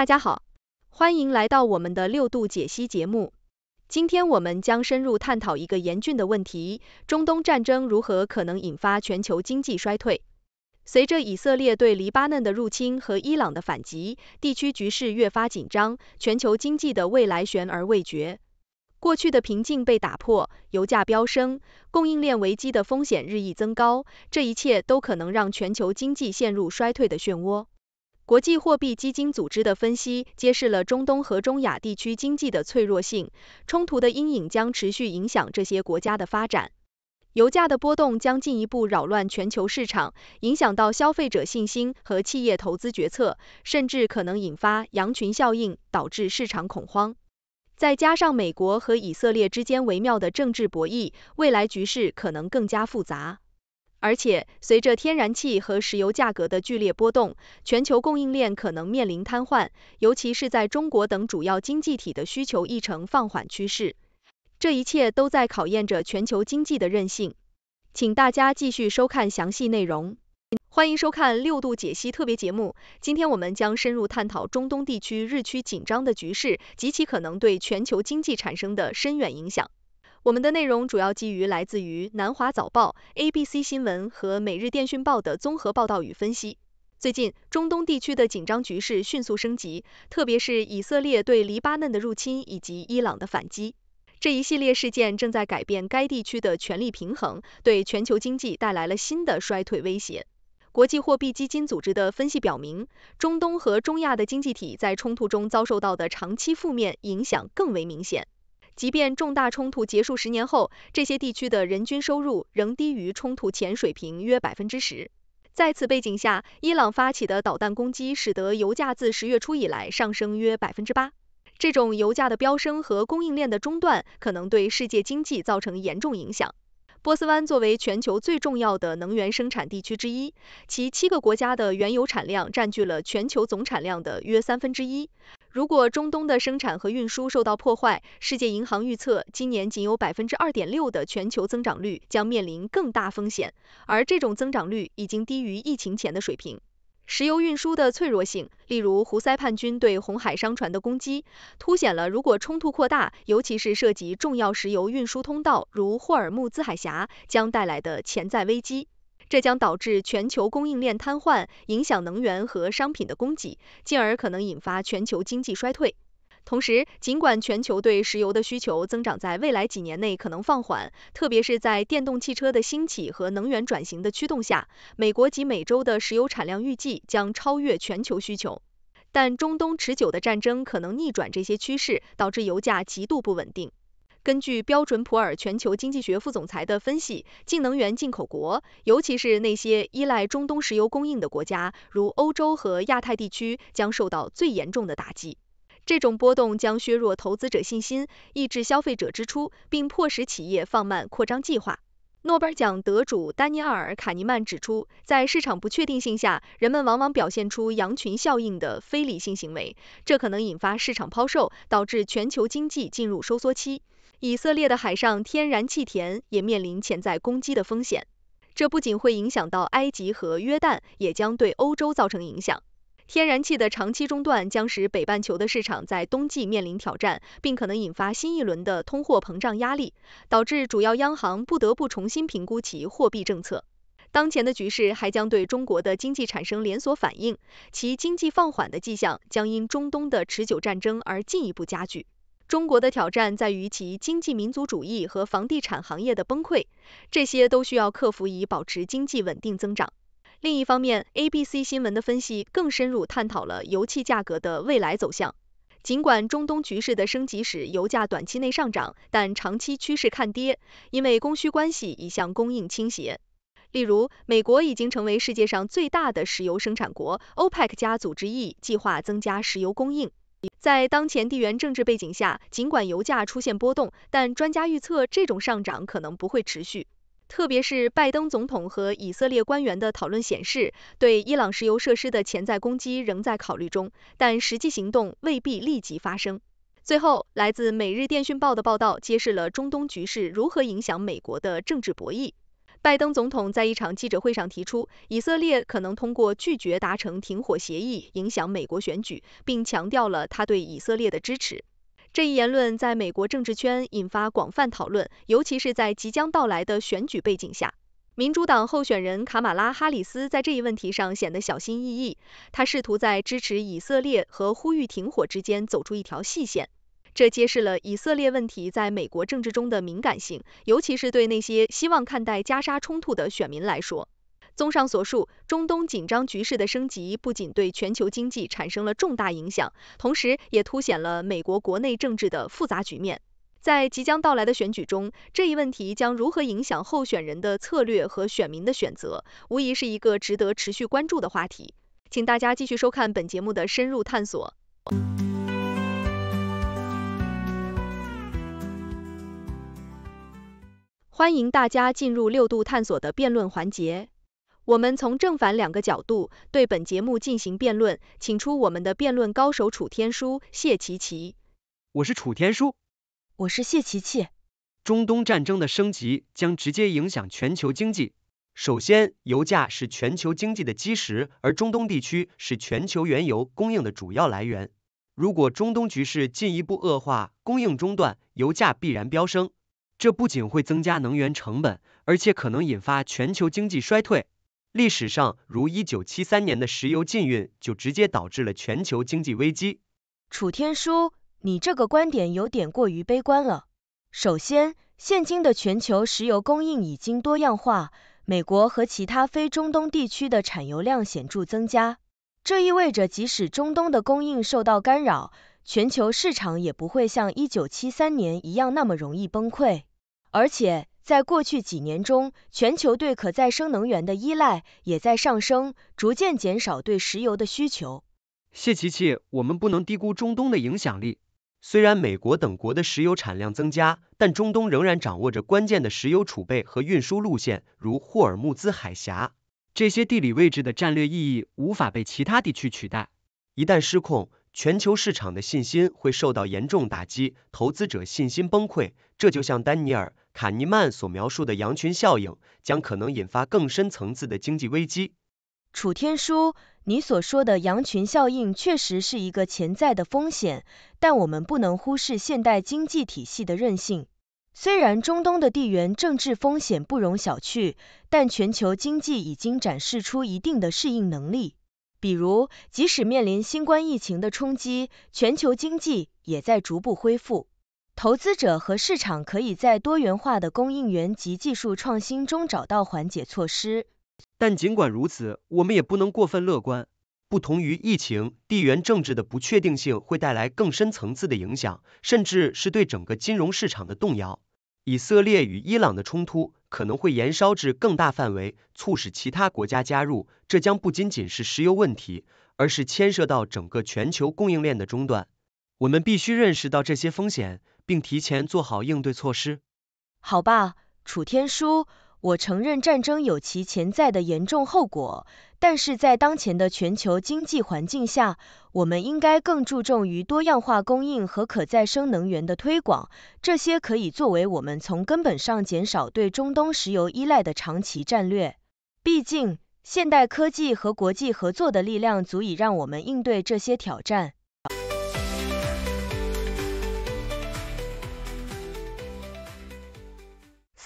大家好，欢迎来到我们的六度解析节目。今天我们将深入探讨一个严峻的问题：中东战争如何可能引发全球经济衰退？随着以色列对黎巴嫩的入侵和伊朗的反击，地区局势越发紧张，全球经济的未来悬而未决。过去的平静被打破，油价飙升，供应链危机的风险日益增高，这一切都可能让全球经济陷入衰退的漩涡。国际货币基金组织的分析揭示了中东和中亚地区经济的脆弱性，冲突的阴影将持续影响这些国家的发展。油价的波动将进一步扰乱全球市场，影响到消费者信心和企业投资决策，甚至可能引发羊群效应，导致市场恐慌。再加上美国和以色列之间微妙的政治博弈，未来局势可能更加复杂。而且，随着天然气和石油价格的剧烈波动，全球供应链可能面临瘫痪，尤其是在中国等主要经济体的需求亦呈放缓趋势。这一切都在考验着全球经济的韧性。请大家继续收看详细内容。欢迎收看六度解析特别节目，今天我们将深入探讨中东地区日趋紧张的局势及其可能对全球经济产生的深远影响。我们的内容主要基于来自于南华早报、ABC 新闻和每日电讯报的综合报道与分析。最近，中东地区的紧张局势迅速升级，特别是以色列对黎巴嫩的入侵以及伊朗的反击。这一系列事件正在改变该地区的权力平衡，对全球经济带来了新的衰退威胁。国际货币基金组织的分析表明，中东和中亚的经济体在冲突中遭受到的长期负面影响更为明显。即便重大冲突结束十年后，这些地区的人均收入仍低于冲突前水平约百分之十。在此背景下，伊朗发起的导弹攻击使得油价自十月初以来上升约百分之八。这种油价的飙升和供应链的中断可能对世界经济造成严重影响。波斯湾作为全球最重要的能源生产地区之一，其七个国家的原油产量占据了全球总产量的约三分之一。如果中东的生产和运输受到破坏，世界银行预测，今年仅有百分之二点六的全球增长率将面临更大风险，而这种增长率已经低于疫情前的水平。石油运输的脆弱性，例如胡塞叛军对红海商船的攻击，凸显了如果冲突扩大，尤其是涉及重要石油运输通道如霍尔木兹海峡，将带来的潜在危机。这将导致全球供应链瘫痪，影响能源和商品的供给，进而可能引发全球经济衰退。同时，尽管全球对石油的需求增长在未来几年内可能放缓，特别是在电动汽车的兴起和能源转型的驱动下，美国及美洲的石油产量预计将超越全球需求。但中东持久的战争可能逆转这些趋势，导致油价极度不稳定。根据标准普尔全球经济学副总裁的分析，净能源进口国，尤其是那些依赖中东石油供应的国家，如欧洲和亚太地区，将受到最严重的打击。这种波动将削弱投资者信心，抑制消费者支出，并迫使企业放慢扩张计划。诺贝尔奖得主丹尼尔·卡尼曼指出，在市场不确定性下，人们往往表现出羊群效应的非理性行为，这可能引发市场抛售，导致全球经济进入收缩期。以色列的海上天然气田也面临潜在攻击的风险，这不仅会影响到埃及和约旦，也将对欧洲造成影响。天然气的长期中断将使北半球的市场在冬季面临挑战，并可能引发新一轮的通货膨胀压力，导致主要央行不得不重新评估其货币政策。当前的局势还将对中国的经济产生连锁反应，其经济放缓的迹象将因中东的持久战争而进一步加剧。中国的挑战在于其经济民族主义和房地产行业的崩溃，这些都需要克服以保持经济稳定增长。另一方面，ABC 新闻的分析更深入探讨了油气价格的未来走向。尽管中东局势的升级使油价短期内上涨，但长期趋势看跌，因为供需关系已向供应倾斜。例如，美国已经成为世界上最大的石油生产国，OPEC 加组织 E 计划增加石油供应。在当前地缘政治背景下，尽管油价出现波动，但专家预测这种上涨可能不会持续。特别是拜登总统和以色列官员的讨论显示，对伊朗石油设施的潜在攻击仍在考虑中，但实际行动未必立即发生。最后，来自《每日电讯报》的报道揭示了中东局势如何影响美国的政治博弈。拜登总统在一场记者会上提出，以色列可能通过拒绝达成停火协议影响美国选举，并强调了他对以色列的支持。这一言论在美国政治圈引发广泛讨论，尤其是在即将到来的选举背景下。民主党候选人卡马拉·哈里斯在这一问题上显得小心翼翼，他试图在支持以色列和呼吁停火之间走出一条细线。这揭示了以色列问题在美国政治中的敏感性，尤其是对那些希望看待加沙冲突的选民来说。综上所述，中东紧张局势的升级不仅对全球经济产生了重大影响，同时也凸显了美国国内政治的复杂局面。在即将到来的选举中，这一问题将如何影响候选人的策略和选民的选择，无疑是一个值得持续关注的话题。请大家继续收看本节目的深入探索。欢迎大家进入六度探索的辩论环节。我们从正反两个角度对本节目进行辩论，请出我们的辩论高手楚天舒、谢琪琪。我是楚天舒，我是谢琪琪。中东战争的升级将直接影响全球经济。首先，油价是全球经济的基石，而中东地区是全球原油供应的主要来源。如果中东局势进一步恶化，供应中断，油价必然飙升。这不仅会增加能源成本，而且可能引发全球经济衰退。历史上，如一九七三年的石油禁运就直接导致了全球经济危机。楚天舒，你这个观点有点过于悲观了。首先，现今的全球石油供应已经多样化，美国和其他非中东地区的产油量显著增加。这意味着，即使中东的供应受到干扰，全球市场也不会像一九七三年一样那么容易崩溃。而且在过去几年中，全球对可再生能源的依赖也在上升，逐渐减少对石油的需求。谢琪琪，我们不能低估中东的影响力。虽然美国等国的石油产量增加，但中东仍然掌握着关键的石油储备和运输路线，如霍尔木兹海峡。这些地理位置的战略意义无法被其他地区取代。一旦失控，全球市场的信心会受到严重打击，投资者信心崩溃。这就像丹尼尔。卡尼曼所描述的羊群效应将可能引发更深层次的经济危机。楚天舒，你所说的羊群效应确实是一个潜在的风险，但我们不能忽视现代经济体系的韧性。虽然中东的地缘政治风险不容小觑，但全球经济已经展示出一定的适应能力。比如，即使面临新冠疫情的冲击，全球经济也在逐步恢复。投资者和市场可以在多元化的供应源及技术创新中找到缓解措施。但尽管如此，我们也不能过分乐观。不同于疫情，地缘政治的不确定性会带来更深层次的影响，甚至是对整个金融市场的动摇。以色列与伊朗的冲突可能会延烧至更大范围，促使其他国家加入。这将不仅仅是石油问题，而是牵涉到整个全球供应链的中断。我们必须认识到这些风险。并提前做好应对措施。好吧，楚天舒，我承认战争有其潜在的严重后果，但是在当前的全球经济环境下，我们应该更注重于多样化供应和可再生能源的推广，这些可以作为我们从根本上减少对中东石油依赖的长期战略。毕竟，现代科技和国际合作的力量足以让我们应对这些挑战。